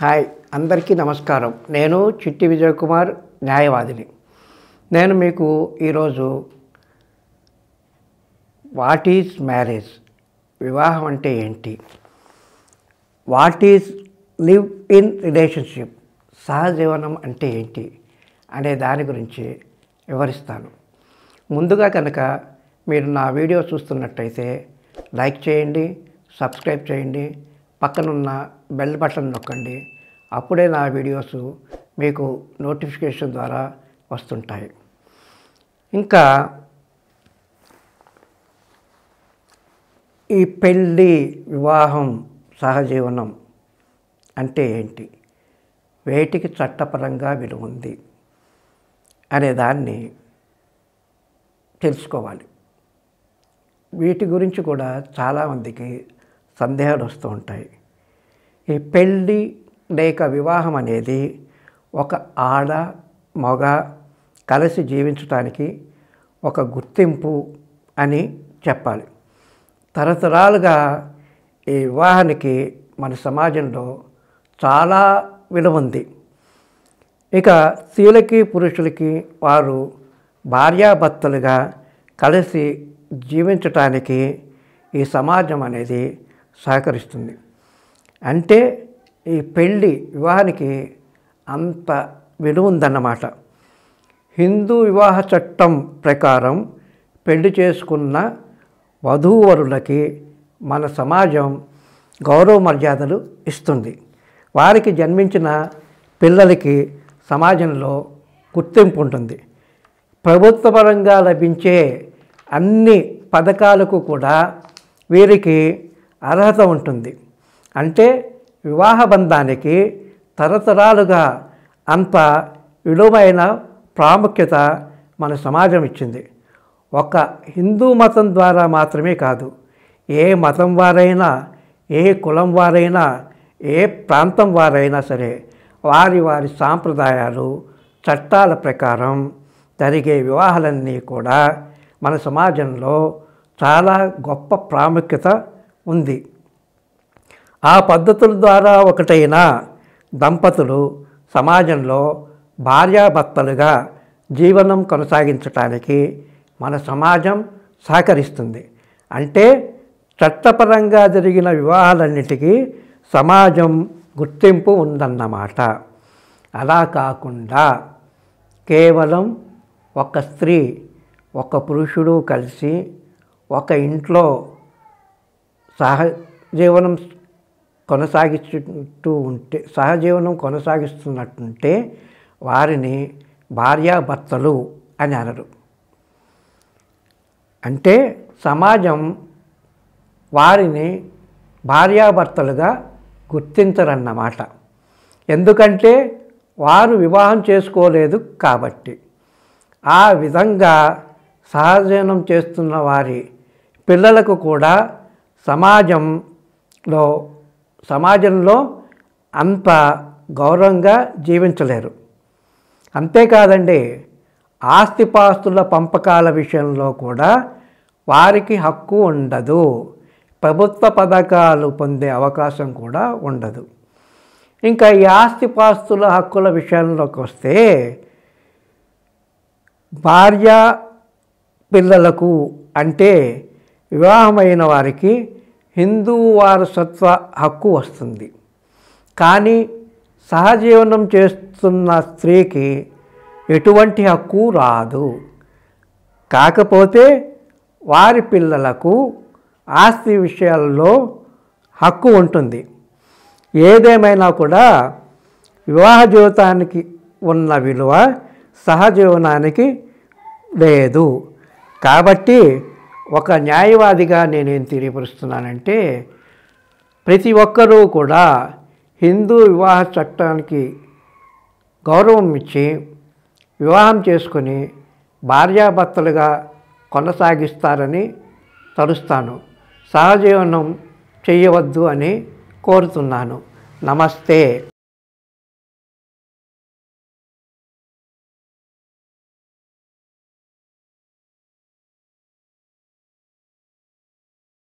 hi అందరికీ నమస్కారం నేను చిట్టి విజయ్ కుమార్ న్యాయవాదిని నేను మీకు ఈరోజు వాట్ ఈజ్ మ్యారేజ్ వివాహం అంటే ఏంటి what is live in relationship సహజీవనం అంటే ఏంటి అనే దాని గురించి వివరిస్తాను ముందుగా కనుక మీరు నా వీడియో చూస్తున్నట్టయితే లైక్ చేయండి సబ్స్క్రైబ్ చేయండి పక్కనున్న బెల్ బటన్ నొక్కండి అప్పుడే నా వీడియోస్ మీకు నోటిఫికేషన్ ద్వారా వస్తుంటాయి ఇంకా ఈ పెళ్ళి వివాహం సహజీవనం అంటే ఏంటి వేటికి చట్టపరంగా విలువ ఉంది అనే దాన్ని తెలుసుకోవాలి వీటి గురించి కూడా చాలామందికి సందేహాలు వస్తూ ఉంటాయి ఈ పెళ్ళి లేక వివాహం అనేది ఒక ఆడ మగ కలిసి జీవించటానికి ఒక గుర్తింపు అని చెప్పాలి తరతరాలుగా ఈ వివాహానికి మన సమాజంలో చాలా విలువ ఉంది ఇక స్త్రీలకి పురుషులకి వారు భార్యాభర్తలుగా కలిసి జీవించటానికి ఈ సమాజం అనేది సహకరిస్తుంది అంటే ఈ పెళ్ళి వివాహానికి అంత విలువ ఉందన్నమాట హిందూ వివాహ చట్టం ప్రకారం పెళ్లి చేసుకున్న వధూవరులకి మన సమాజం గౌరవ మర్యాదలు ఇస్తుంది వారికి జన్మించిన పిల్లలకి సమాజంలో గుర్తింపు ఉంటుంది ప్రభుత్వపరంగా లభించే అన్ని పథకాలకు కూడా వీరికి అర్హత ఉంటుంది అంటే వివాహ బంధానికి తరతరాలుగా అంత విలువైన ప్రాముఖ్యత మన సమాజం ఇచ్చింది ఒక హిందూ మతం ద్వారా మాత్రమే కాదు ఏ మతం వారైనా ఏ కులం వారైనా ఏ ప్రాంతం వారైనా సరే వారి వారి సాంప్రదాయాలు చట్టాల ప్రకారం జరిగే వివాహాలన్నీ కూడా మన సమాజంలో చాలా గొప్ప ప్రాముఖ్యత ఉంది ఆ పద్ధతుల ద్వారా ఒకటైన దంపతులు సమాజంలో భార్యాభర్తలుగా జీవనం కొనసాగించటానికి మన సమాజం సహకరిస్తుంది అంటే చట్టపరంగా జరిగిన వివాహాలన్నిటికీ సమాజం గుర్తింపు ఉందన్నమాట అలా కాకుండా కేవలం ఒక స్త్రీ ఒక పురుషుడు కలిసి ఒక ఇంట్లో సహజీవనం కొనసాగిస్తుంటూ ఉంటే సహజీవనం కొనసాగిస్తున్నట్టుంటే వారిని భార్యాభర్తలు అని అనరు అంటే సమాజం వారిని భార్యాభర్తలుగా గుర్తించరన్నమాట ఎందుకంటే వారు వివాహం చేసుకోలేదు కాబట్టి ఆ విధంగా సహజీవనం చేస్తున్న వారి పిల్లలకు కూడా సమాజంలో సమాజంలో అంత గౌరవంగా జీవించలేరు అంతేకాదండి ఆస్తిపాస్తుల పంపకాల విషయంలో కూడా వారికి హక్కు ఉండదు ప్రభుత్వ పథకాలు పొందే అవకాశం కూడా ఉండదు ఇంకా ఈ ఆస్తిపాస్తుల హక్కుల విషయంలోకి వస్తే భార్య పిల్లలకు అంటే వివాహమైన వారికి హిందూ వారసత్వ హక్కు వస్తుంది కానీ సహజీవనం చేస్తున్న స్త్రీకి ఎటువంటి హక్కు రాదు కాకపోతే వారి పిల్లలకు ఆస్తి విషయాల్లో హక్కు ఉంటుంది ఏదేమైనా కూడా వివాహ జీవితానికి ఉన్న విలువ సహజీవనానికి లేదు కాబట్టి ఒక న్యాయవాదిగా నేనేం తెలియపరుస్తున్నానంటే ప్రతి ఒక్కరూ కూడా హిందూ వివాహ చట్టానికి గౌరవం ఇచ్చి వివాహం చేసుకొని భార్యాభర్తలుగా కొనసాగిస్తారని తలుస్తాను సహజీవనం చేయవద్దు అని కోరుతున్నాను నమస్తే